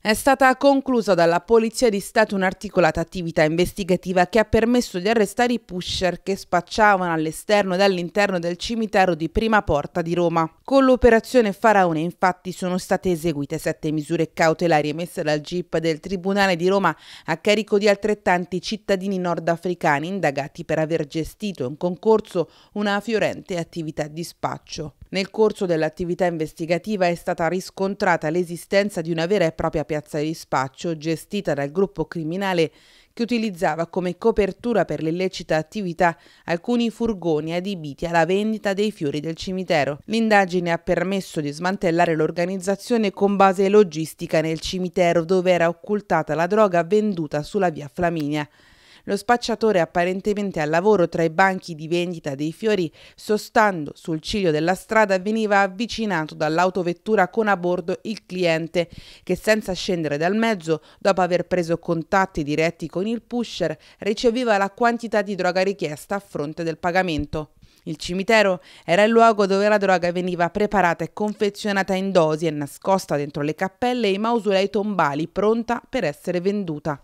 È stata conclusa dalla Polizia di Stato un'articolata attività investigativa che ha permesso di arrestare i pusher che spacciavano all'esterno e all'interno del cimitero di Prima Porta di Roma. Con l'operazione Faraone infatti sono state eseguite sette misure cautelari emesse dal GIP del Tribunale di Roma a carico di altrettanti cittadini nordafricani indagati per aver gestito in concorso una fiorente attività di spaccio. Nel corso dell'attività investigativa è stata riscontrata l'esistenza di una vera e propria piazza di spaccio gestita dal gruppo criminale che utilizzava come copertura per l'illecita attività alcuni furgoni adibiti alla vendita dei fiori del cimitero. L'indagine ha permesso di smantellare l'organizzazione con base logistica nel cimitero dove era occultata la droga venduta sulla via Flaminia. Lo spacciatore apparentemente al lavoro tra i banchi di vendita dei fiori, sostando sul ciglio della strada, veniva avvicinato dall'autovettura con a bordo il cliente che senza scendere dal mezzo, dopo aver preso contatti diretti con il pusher, riceveva la quantità di droga richiesta a fronte del pagamento. Il cimitero era il luogo dove la droga veniva preparata e confezionata in dosi e nascosta dentro le cappelle e i mausolei tombali, pronta per essere venduta.